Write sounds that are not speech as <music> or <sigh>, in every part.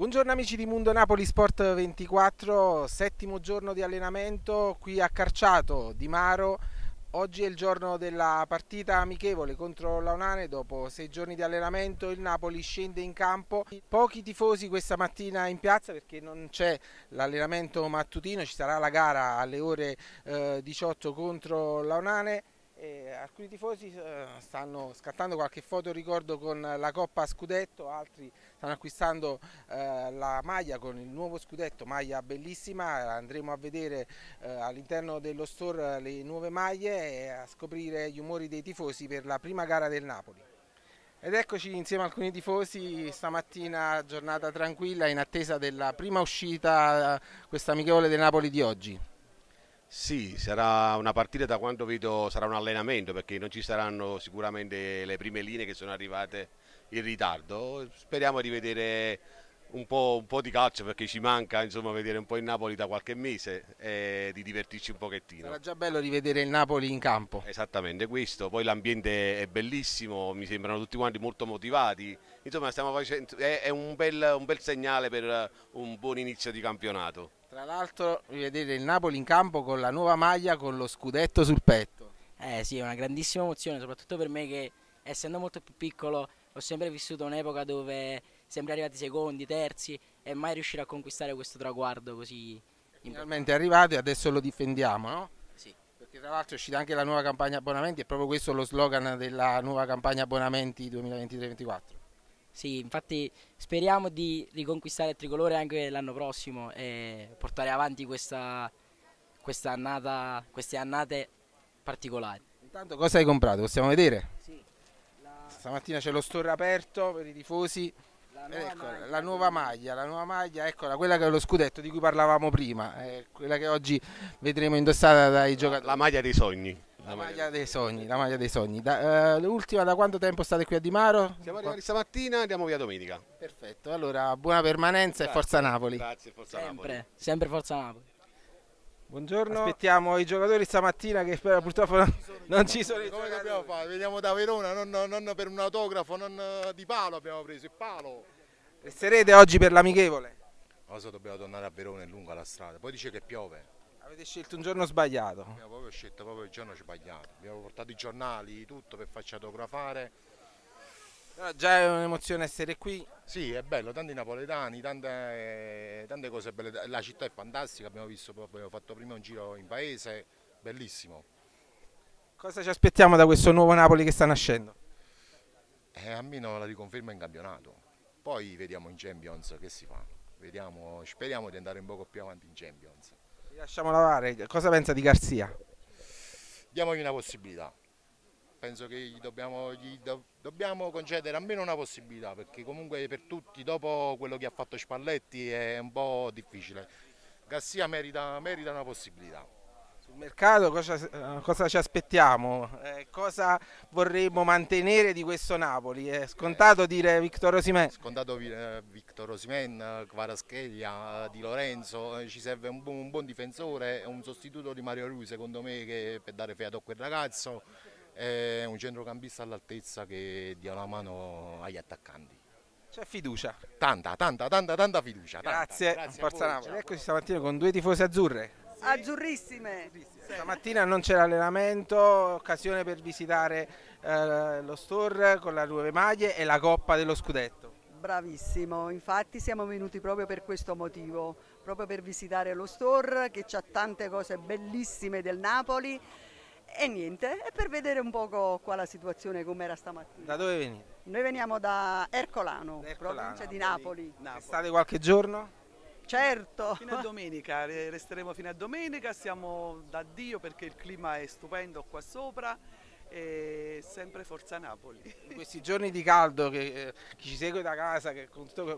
Buongiorno amici di Mundo Napoli Sport 24, settimo giorno di allenamento qui a Carciato di Maro. Oggi è il giorno della partita amichevole contro l'Aunane, dopo sei giorni di allenamento il Napoli scende in campo. Pochi tifosi questa mattina in piazza perché non c'è l'allenamento mattutino, ci sarà la gara alle ore 18 eh, contro l'Aunane. E alcuni tifosi eh, stanno scattando qualche foto ricordo con la Coppa Scudetto, altri stanno acquistando eh, la maglia con il nuovo Scudetto, maglia bellissima, andremo a vedere eh, all'interno dello store le nuove maglie e a scoprire gli umori dei tifosi per la prima gara del Napoli. Ed eccoci insieme a alcuni tifosi stamattina, giornata tranquilla in attesa della prima uscita questa amichevole del Napoli di oggi. Sì, sarà una partita da quanto vedo sarà un allenamento perché non ci saranno sicuramente le prime linee che sono arrivate in ritardo. Speriamo di vedere un po', un po', di calcio perché ci manca insomma, vedere un po' il Napoli da qualche mese e di divertirci un pochettino. Sarà già bello rivedere il Napoli in campo. Esattamente questo, poi l'ambiente è bellissimo, mi sembrano tutti quanti molto motivati, insomma facendo, è, è un, bel, un bel segnale per un buon inizio di campionato. Tra l'altro vi vedete il Napoli in campo con la nuova maglia, con lo scudetto sul petto. Eh sì, è una grandissima emozione, soprattutto per me che essendo molto più piccolo ho sempre vissuto un'epoca dove sempre arrivati secondi, terzi e mai riuscire a conquistare questo traguardo così. Finalmente è arrivato e adesso lo difendiamo, no? Sì. Perché tra l'altro è uscita anche la nuova campagna abbonamenti, è proprio questo lo slogan della nuova campagna abbonamenti 2023-2024. Sì, infatti speriamo di riconquistare il tricolore anche l'anno prossimo e portare avanti questa, questa annata, queste annate particolari. Intanto cosa hai comprato? Possiamo vedere? Sì. La... Stamattina c'è lo store aperto per i tifosi. La nuova, eccola, maglia. la nuova maglia, la nuova maglia, eccola, quella che è lo scudetto di cui parlavamo prima, eh, quella che oggi vedremo indossata dai giocatori. La maglia dei sogni. La maglia dei sogni, la maglia dei sogni. Da, eh, l'ultima, da quanto tempo state qui a Di Maro? Siamo arrivati stamattina e andiamo via domenica. Perfetto, allora buona permanenza grazie, e forza Napoli. Grazie, forza sempre, Napoli. Sempre forza Napoli. Buongiorno. Aspettiamo i giocatori stamattina che purtroppo non, non ci sono. Come abbiamo fatto? Veniamo da Verona, non, non, per un autografo, non eh, di palo abbiamo preso, il palo. Resterete oggi per l'amichevole? Cosa dobbiamo tornare a Verona, è lunga la strada. Poi dice che piove. Avete scelto un giorno sbagliato? Abbiamo proprio scelto proprio il giorno sbagliato. Abbiamo portato i giornali, tutto per farci autografare. No, già è un'emozione essere qui. Sì, è bello, tanti napoletani, tante, tante, cose belle. La città è fantastica, abbiamo visto proprio, abbiamo fatto prima un giro in paese, bellissimo. Cosa ci aspettiamo da questo nuovo Napoli che sta nascendo? Eh, almeno la riconferma in campionato. Poi vediamo in Champions che si fa. Vediamo, speriamo di andare un poco più avanti in Champions. Lasciamo lavare, cosa pensa di Garzia? Diamogli una possibilità, penso che gli dobbiamo, gli do, dobbiamo concedere almeno una possibilità perché comunque per tutti dopo quello che ha fatto Spalletti è un po' difficile. Garzia merita, merita una possibilità. Sul mercato cosa, eh, cosa ci aspettiamo? Eh, cosa vorremmo mantenere di questo Napoli? È scontato dire Victor Osimen? Scontato eh, Victor Osimen, Kvaraschelia, eh, Di Lorenzo, eh, ci serve un, bu un buon difensore, un sostituto di Mario Rui secondo me che, per dare fiato a quel ragazzo, è un centrocampista all'altezza che dia una mano agli attaccanti. C'è fiducia. Tanta, tanta, tanta, tanta fiducia. Grazie, tanta. Grazie Forza Napoli. Eccoci stamattina con due tifosi azzurre azzurrissime. Stamattina non c'era allenamento, occasione per visitare eh, lo store con la nuove maglie e la coppa dello scudetto. Bravissimo, infatti siamo venuti proprio per questo motivo, proprio per visitare lo store che ha tante cose bellissime del Napoli e niente, e per vedere un poco qua la situazione com'era stamattina. Da dove venite? Noi veniamo da Ercolano, Ercolano provincia di Napoli. Napoli. State qualche giorno? Certo. Fino a domenica, resteremo fino a domenica, siamo da Dio perché il clima è stupendo qua sopra e sempre Forza Napoli. In questi giorni di caldo, che, eh, chi ci segue da casa, che,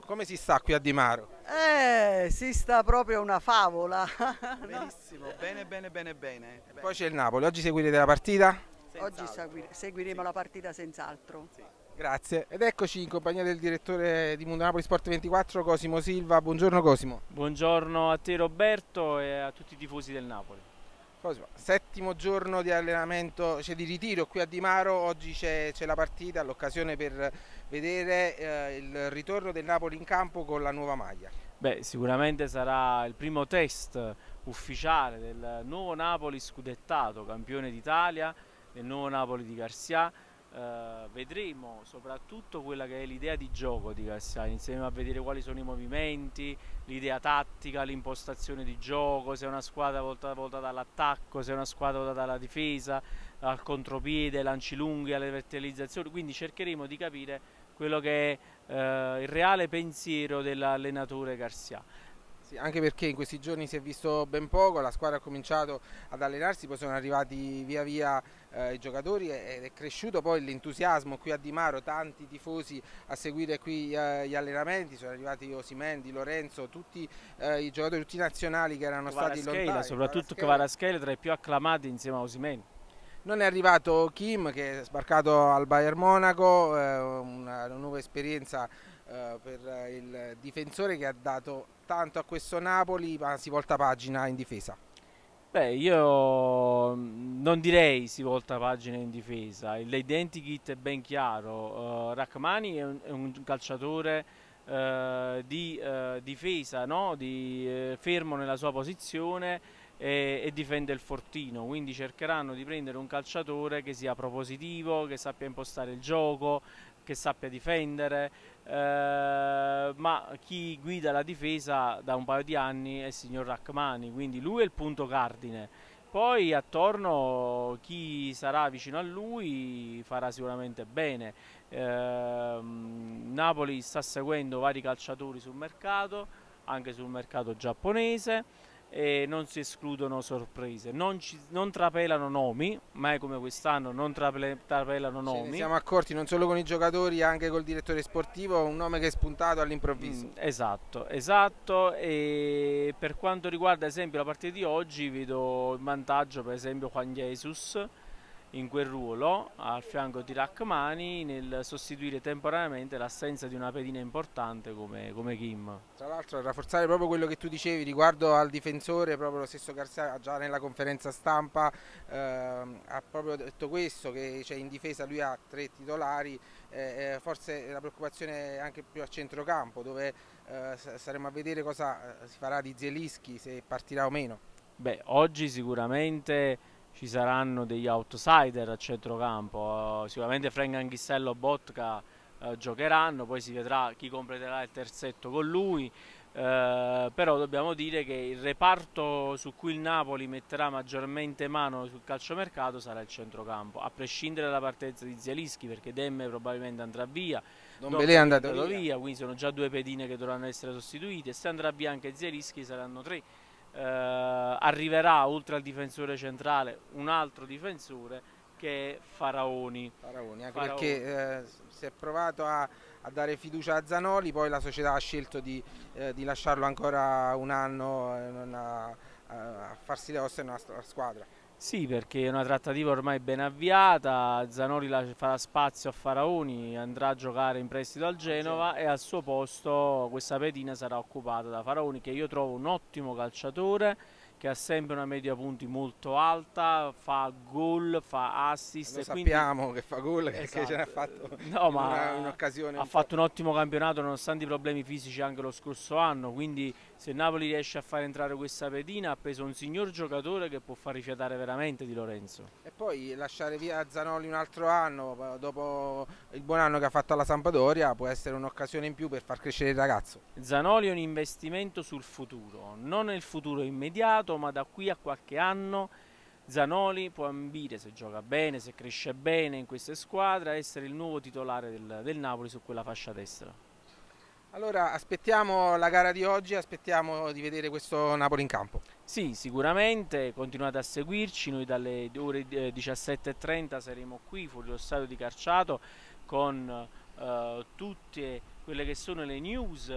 come si sta qui a Di Maro? Eh, si sta proprio una favola. <laughs> Benissimo, no? bene, bene, bene, bene. Poi c'è il Napoli, oggi seguirete la partita? Oggi seguire, seguiremo sì. la partita senz'altro. Sì. Grazie. Ed eccoci in compagnia del direttore di Mondo Napoli Sport 24, Cosimo Silva. Buongiorno Cosimo. Buongiorno a te Roberto e a tutti i tifosi del Napoli. Cosimo, settimo giorno di allenamento, cioè di ritiro qui a Di Maro, oggi c'è, la partita, l'occasione per vedere eh, il ritorno del Napoli in campo con la nuova maglia. Beh, sicuramente sarà il primo test ufficiale del nuovo Napoli scudettato, campione d'Italia, del nuovo Napoli di Garcia eh, vedremo soprattutto quella che è l'idea di gioco di Cassani, insieme a vedere quali sono i movimenti, l'idea tattica, l'impostazione di gioco, se è una squadra volta, voltata all'attacco, se è una squadra volta dalla difesa, al contropiede, ai lanci lunghi, alle verticalizzazioni, quindi cercheremo di capire quello che è eh, il reale pensiero dell'allenatore Garcia. Sì, anche perché in questi giorni si è visto ben poco, la squadra ha cominciato ad allenarsi, poi sono arrivati via via eh, i giocatori ed è cresciuto poi l'entusiasmo qui a Di Maro, tanti tifosi a seguire qui eh, gli allenamenti, sono arrivati Osimendi, Lorenzo, tutti eh, i giocatori, tutti i nazionali che erano stati lontani. Soprattutto Kvaraschelli tra i più acclamati insieme a Osimendi. Non è arrivato Kim che è sbarcato al Bayern Monaco, eh, una, nuova esperienza eh, per il difensore che ha dato tanto a questo Napoli, ma si volta pagina in difesa. Beh, io mm, non direi si volta pagina in difesa, l'identikit è ben chiaro, uh, Rachmani è un, è un calciatore uh, di uh, difesa, no? di, fermo nella sua posizione, e, e, difende il fortino, quindi cercheranno di prendere un calciatore che sia propositivo, che sappia impostare il gioco, che sappia difendere, eh, ma chi guida la difesa da un paio di anni è il signor Rachmani, quindi lui è il punto cardine. Poi attorno chi sarà vicino a lui farà sicuramente bene. Eh, Napoli sta seguendo vari calciatori sul mercato, anche sul mercato giapponese e non si escludono sorprese. Non, ci, non trapelano nomi, mai come quest'anno non trape, trapelano nomi. Ce ne siamo accorti non solo con i giocatori, anche col direttore sportivo, un nome che è spuntato all'improvviso. Mm, esatto, esatto. E per quanto riguarda ad esempio la partita di oggi, vedo il vantaggio per esempio Juan Jesus in quel ruolo al fianco di Rachmani nel sostituire temporaneamente l'assenza di una pedina importante come, come Kim. Tra l'altro rafforzare proprio quello che tu dicevi riguardo al difensore, proprio lo stesso Garcia già nella conferenza stampa eh, ha proprio detto questo, che cioè, in difesa lui ha tre titolari, eh, forse la preoccupazione è anche più a centrocampo dove eh, saremo a vedere cosa eh, si farà di Zelischi, se partirà o meno. Beh, oggi sicuramente ci saranno degli outsider a centrocampo, eh, sicuramente Frank Anghissello Botka eh, giocheranno, poi si vedrà chi completerà il terzetto con lui, eh, però dobbiamo dire che il reparto su cui il Napoli metterà maggiormente mano sul calciomercato sarà il centrocampo, a prescindere dalla partenza di Zielischi perché Demme probabilmente andrà via, Don Belè è andato via. via, quindi sono già due pedine che dovranno essere sostituite, se andrà via anche Zielischi saranno tre eh, arriverà oltre al difensore centrale un altro difensore che è Faraoni. Faraoni, anche Faraoni. perché eh, si è provato a, a, dare fiducia a Zanoli, poi la società ha scelto di, eh, di lasciarlo ancora un anno eh, a, a farsi le ossa in una squadra. Sì, perché è una trattativa ormai ben avviata, Zanori farà spazio a Faraoni, andrà a giocare in prestito al ah, Genova e al suo posto questa pedina sarà occupata da Faraoni che io trovo un ottimo calciatore che ha sempre una media punti molto alta, fa gol, fa assist. Lo sappiamo che fa gol perché esatto. ce l'ha fatto no, una, Ha un fatto un ottimo campionato nonostante i problemi fisici anche lo scorso anno, quindi se Napoli riesce a far entrare questa pedina ha preso un signor giocatore che può far rifiatare veramente di Lorenzo. E poi lasciare via Zanoli un altro anno, eh, dopo il buon anno che ha fatto alla Sampdoria, può essere un'occasione in più per far crescere il ragazzo. Zanoli è un investimento sul futuro, non nel futuro immediato, mercato, ma da qui a qualche anno Zanoli può ambire, se gioca bene, se cresce bene in queste squadre, a essere il nuovo titolare del, del Napoli su quella fascia destra. Allora aspettiamo la gara di oggi, aspettiamo di vedere questo Napoli in campo. Sì, sicuramente, continuate a seguirci, noi dalle ore 17.30 eh, saremo qui fuori lo stadio di Carciato con eh, tutte quelle che sono le news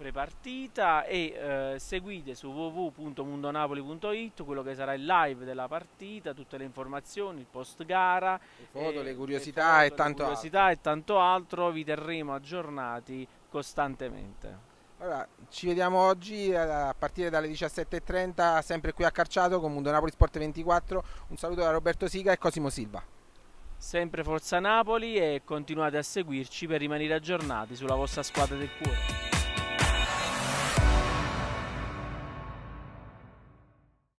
prepartita e eh, seguite su www.mundonapoli.it quello che sarà il live della partita, tutte le informazioni, il post gara, le foto, eh, e, le curiosità, le foto, e, tanto le curiosità altro. e tanto altro, vi terremo aggiornati costantemente. Allora, ci vediamo oggi a partire dalle 17.30 sempre qui a Carciato con Mundo Napoli Sport 24. Un saluto da Roberto Siga e Cosimo Silva. Sempre Forza Napoli e continuate a seguirci per rimanere aggiornati sulla vostra squadra del cuore.